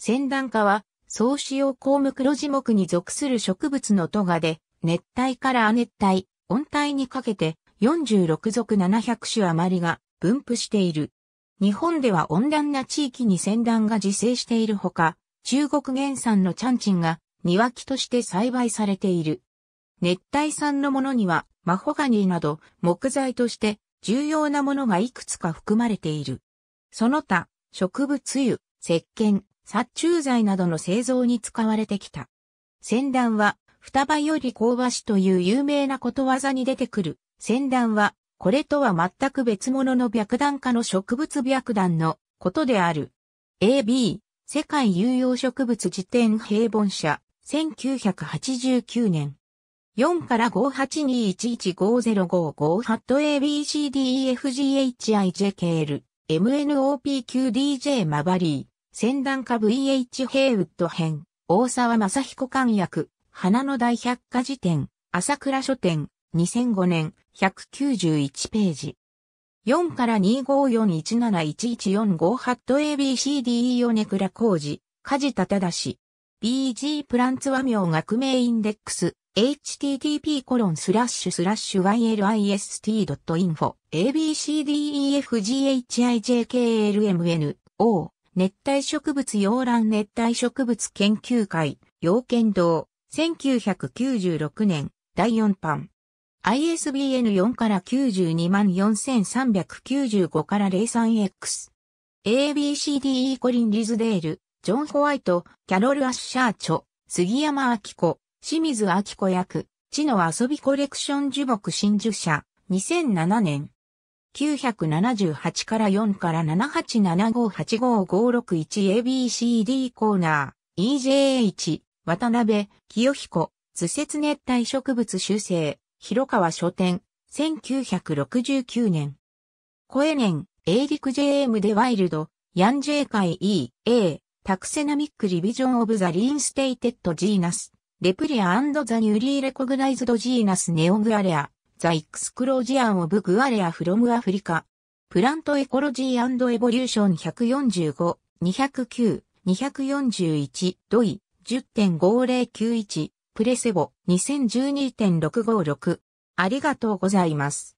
仙段科は、総使用項目黒樹木に属する植物のトガで、熱帯から亜熱帯、温帯にかけて46属700種余りが分布している。日本では温暖な地域に仙段が自生しているほか、中国原産のチャンチンが庭木として栽培されている。熱帯産のものにはマホガニーなど木材として重要なものがいくつか含まれている。その他、植物油、石鹸、殺虫剤などの製造に使われてきた。先段は、双葉より香ばしという有名なことわざに出てくる。先段は、これとは全く別物の白弾化の植物白弾のことである。AB、世界有用植物辞典平凡社、1989年。4から582115055 8 ABCDEFGHIJKL MNOPQDJ マバリー。戦段化 VH ヘイウッド編、大沢正彦官役、花の大百科事典、朝倉書店、2005年、191ページ。4から2541711458ハット ABCDE ヨネクラ工事、梶田シ。BG プランツ和名学名インデックス、http コロンスラッシュスラッシュ ylist.info abcdefghijklmn o 熱帯植物洋蘭熱帯植物研究会、洋剣堂、1996年、第4版。ISBN4 から924,395から 03X。ABCDE コリン・リズデール、ジョン・ホワイト、キャロル・アッシャーチョ、杉山明子、清水明子役、知の遊びコレクション樹木真珠社、2007年。978から4から 787585561ABCD コーナー EJH 渡辺清彦図説熱帯植物修正広川書店1969年声年リク JM でワイルドヤンジェイ会 E A タクセナミックリビジョンオブザリンステイテッドジーナスレプリアザニューリーレコグナイズドジーナスネオグアレアザ・イクスクロージアン・オブ・グアレア・フロム・アフリカ。プラント・エコロジー・エボリューション145、209、241、ドイ、10.5091、プレセボ、2012.656。ありがとうございます。